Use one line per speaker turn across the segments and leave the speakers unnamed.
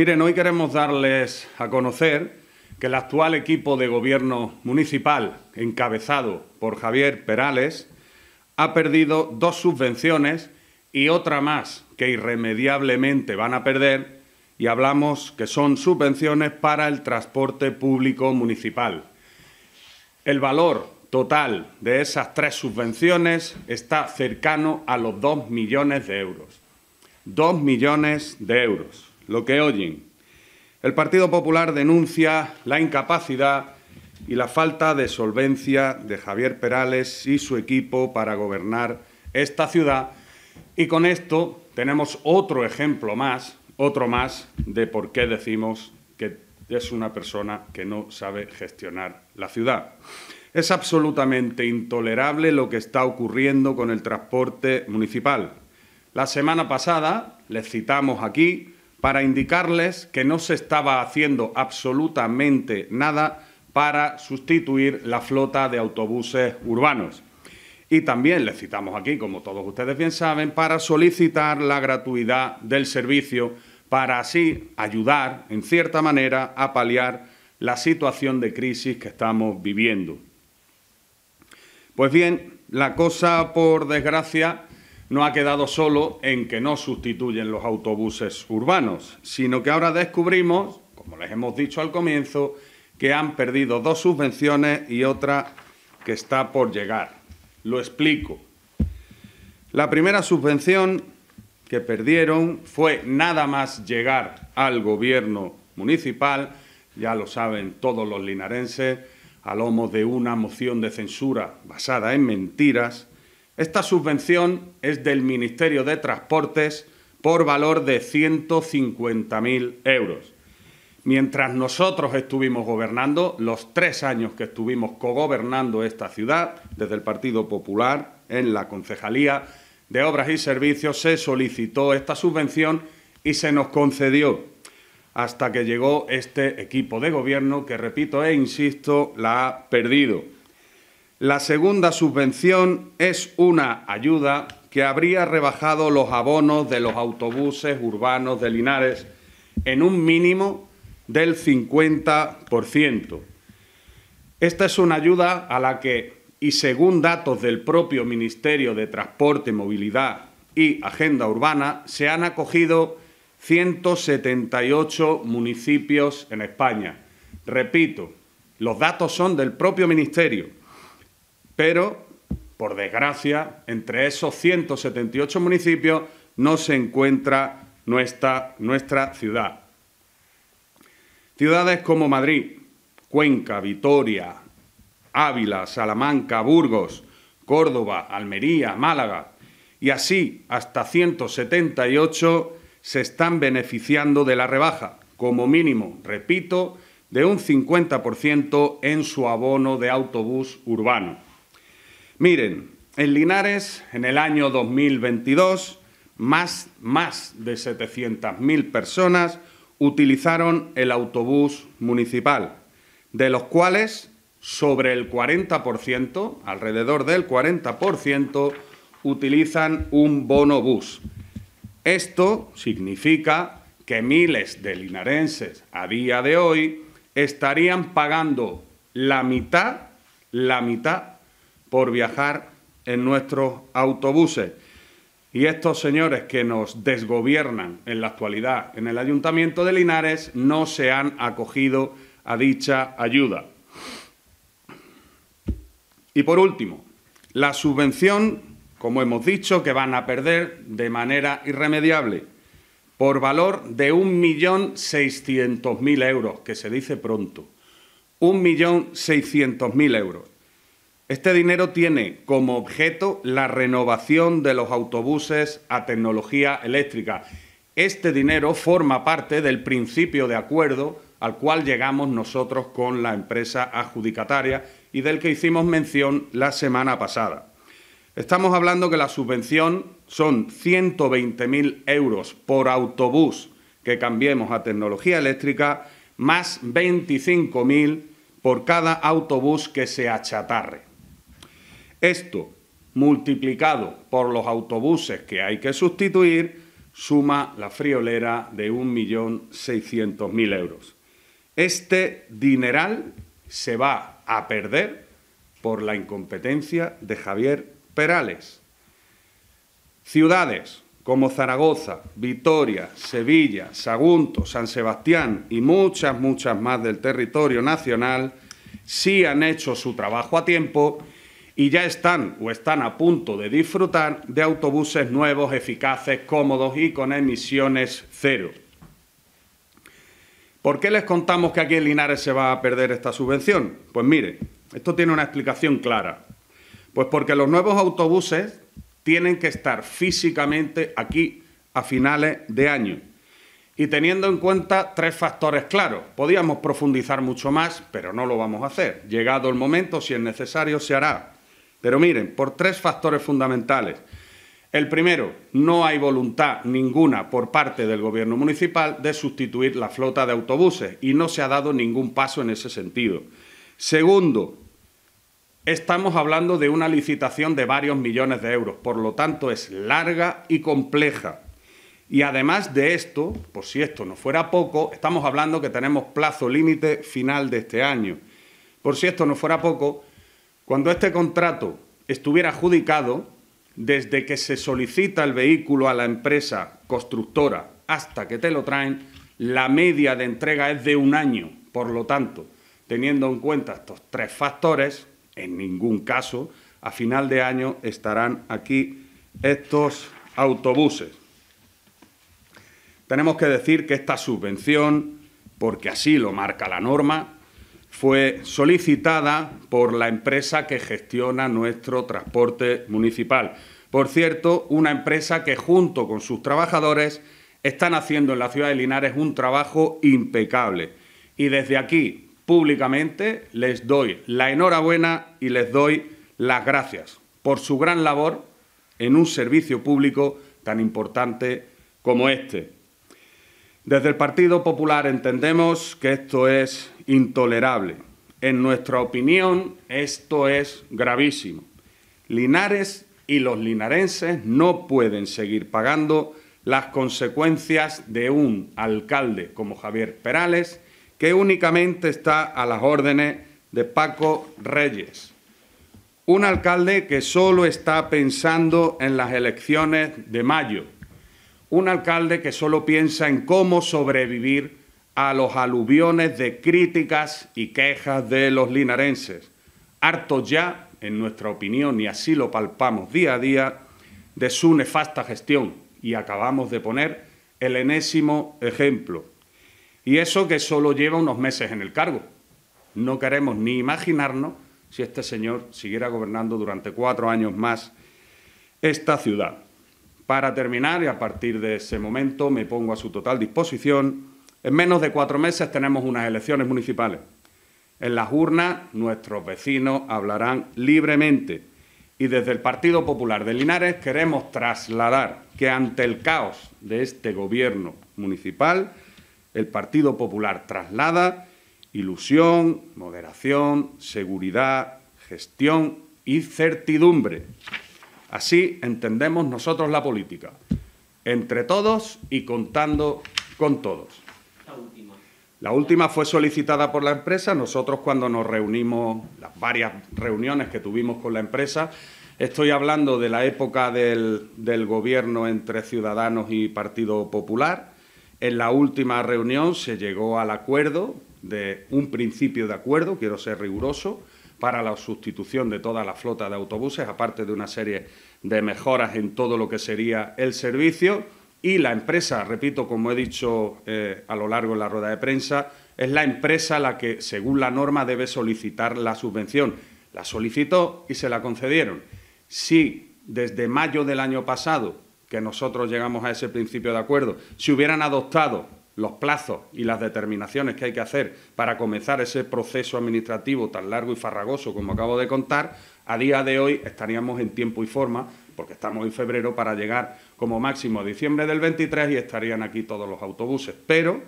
Miren, hoy queremos darles a conocer que el actual equipo de gobierno municipal, encabezado por Javier Perales, ha perdido dos subvenciones y otra más que irremediablemente van a perder, y hablamos que son subvenciones para el transporte público municipal. El valor total de esas tres subvenciones está cercano a los dos millones de euros. Dos millones de euros lo que oyen. El Partido Popular denuncia la incapacidad y la falta de solvencia de Javier Perales y su equipo para gobernar esta ciudad. Y con esto tenemos otro ejemplo más, otro más de por qué decimos que es una persona que no sabe gestionar la ciudad. Es absolutamente intolerable lo que está ocurriendo con el transporte municipal. La semana pasada les citamos aquí para indicarles que no se estaba haciendo absolutamente nada para sustituir la flota de autobuses urbanos. Y también les citamos aquí, como todos ustedes bien saben, para solicitar la gratuidad del servicio para así ayudar, en cierta manera, a paliar la situación de crisis que estamos viviendo. Pues bien, la cosa, por desgracia, no ha quedado solo en que no sustituyen los autobuses urbanos, sino que ahora descubrimos, como les hemos dicho al comienzo, que han perdido dos subvenciones y otra que está por llegar. Lo explico. La primera subvención que perdieron fue nada más llegar al gobierno municipal, ya lo saben todos los linarenses, a lomos de una moción de censura basada en mentiras, esta subvención es del Ministerio de Transportes por valor de 150.000 euros. Mientras nosotros estuvimos gobernando, los tres años que estuvimos cogobernando esta ciudad, desde el Partido Popular, en la Concejalía de Obras y Servicios, se solicitó esta subvención y se nos concedió hasta que llegó este equipo de gobierno que, repito e insisto, la ha perdido. La segunda subvención es una ayuda que habría rebajado los abonos de los autobuses urbanos de Linares en un mínimo del 50%. Esta es una ayuda a la que, y según datos del propio Ministerio de Transporte, Movilidad y Agenda Urbana, se han acogido 178 municipios en España. Repito, los datos son del propio Ministerio pero, por desgracia, entre esos 178 municipios no se encuentra nuestra, ciudad. Ciudades como Madrid, Cuenca, Vitoria, Ávila, Salamanca, Burgos, Córdoba, Almería, Málaga y así hasta 178 se están beneficiando de la rebaja, como mínimo, repito, de un 50% en su abono de autobús urbano. Miren, en Linares, en el año 2022, más, más de 700.000 personas utilizaron el autobús municipal, de los cuales sobre el 40%, alrededor del 40%, utilizan un bono Esto significa que miles de linarenses a día de hoy estarían pagando la mitad, la mitad por viajar en nuestros autobuses. Y estos señores que nos desgobiernan en la actualidad en el Ayuntamiento de Linares no se han acogido a dicha ayuda. Y por último, la subvención, como hemos dicho, que van a perder de manera irremediable por valor de 1.600.000 euros, que se dice pronto. 1.600.000 euros. Este dinero tiene como objeto la renovación de los autobuses a tecnología eléctrica. Este dinero forma parte del principio de acuerdo al cual llegamos nosotros con la empresa adjudicataria y del que hicimos mención la semana pasada. Estamos hablando que la subvención son 120.000 euros por autobús que cambiemos a tecnología eléctrica, más 25.000 por cada autobús que se achatarre. Esto, multiplicado por los autobuses que hay que sustituir, suma la friolera de 1.600.000 euros. Este dineral se va a perder por la incompetencia de Javier Perales. Ciudades como Zaragoza, Vitoria, Sevilla, Sagunto, San Sebastián y muchas, muchas más del territorio nacional sí han hecho su trabajo a tiempo y ya están o están a punto de disfrutar de autobuses nuevos, eficaces, cómodos y con emisiones cero. ¿Por qué les contamos que aquí en Linares se va a perder esta subvención? Pues mire, esto tiene una explicación clara. Pues porque los nuevos autobuses tienen que estar físicamente aquí a finales de año. Y teniendo en cuenta tres factores claros, podíamos profundizar mucho más, pero no lo vamos a hacer. Llegado el momento, si es necesario, se hará. Pero miren, por tres factores fundamentales. El primero, no hay voluntad ninguna por parte del Gobierno municipal de sustituir la flota de autobuses y no se ha dado ningún paso en ese sentido. Segundo, estamos hablando de una licitación de varios millones de euros, por lo tanto es larga y compleja. Y además de esto, por si esto no fuera poco, estamos hablando que tenemos plazo límite final de este año. Por si esto no fuera poco, cuando este contrato estuviera adjudicado, desde que se solicita el vehículo a la empresa constructora hasta que te lo traen, la media de entrega es de un año. Por lo tanto, teniendo en cuenta estos tres factores, en ningún caso, a final de año estarán aquí estos autobuses. Tenemos que decir que esta subvención, porque así lo marca la norma, fue solicitada por la empresa que gestiona nuestro transporte municipal. Por cierto, una empresa que junto con sus trabajadores están haciendo en la ciudad de Linares un trabajo impecable. Y desde aquí, públicamente, les doy la enhorabuena y les doy las gracias por su gran labor en un servicio público tan importante como este. Desde el Partido Popular entendemos que esto es intolerable. En nuestra opinión, esto es gravísimo. Linares y los linarenses no pueden seguir pagando las consecuencias de un alcalde como Javier Perales, que únicamente está a las órdenes de Paco Reyes. Un alcalde que solo está pensando en las elecciones de mayo, un alcalde que solo piensa en cómo sobrevivir a los aluviones de críticas y quejas de los linarenses, Hartos ya, en nuestra opinión, y así lo palpamos día a día, de su nefasta gestión. Y acabamos de poner el enésimo ejemplo. Y eso que solo lleva unos meses en el cargo. No queremos ni imaginarnos si este señor siguiera gobernando durante cuatro años más esta ciudad. Para terminar, y a partir de ese momento me pongo a su total disposición, en menos de cuatro meses tenemos unas elecciones municipales. En las urnas nuestros vecinos hablarán libremente y desde el Partido Popular de Linares queremos trasladar que ante el caos de este gobierno municipal, el Partido Popular traslada ilusión, moderación, seguridad, gestión y certidumbre. Así entendemos nosotros la política, entre todos y contando con todos. La última. fue solicitada por la empresa. Nosotros cuando nos reunimos, las varias reuniones que tuvimos con la empresa, estoy hablando de la época del gobierno entre Ciudadanos y Partido Popular. En la última reunión se llegó al acuerdo de un principio de acuerdo, quiero ser riguroso, para la sustitución de toda la flota de autobuses, aparte de una serie de mejoras en todo lo que sería el servicio. Y la empresa, repito, como he dicho eh, a lo largo de la rueda de prensa, es la empresa la que, según la norma, debe solicitar la subvención. La solicitó y se la concedieron. Si desde mayo del año pasado, que nosotros llegamos a ese principio de acuerdo, se hubieran adoptado los plazos y las determinaciones que hay que hacer para comenzar ese proceso administrativo tan largo y farragoso como acabo de contar, a día de hoy estaríamos en tiempo y forma, porque estamos en febrero, para llegar como máximo a diciembre del 23 y estarían aquí todos los autobuses. Pero,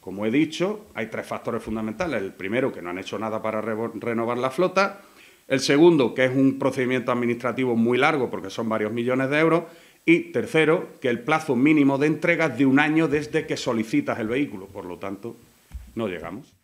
como he dicho, hay tres factores fundamentales. El primero, que no han hecho nada para renovar la flota. El segundo, que es un procedimiento administrativo muy largo, porque son varios millones de euros. Y tercero, que el plazo mínimo de entrega es de un año desde que solicitas el vehículo. Por lo tanto, no llegamos.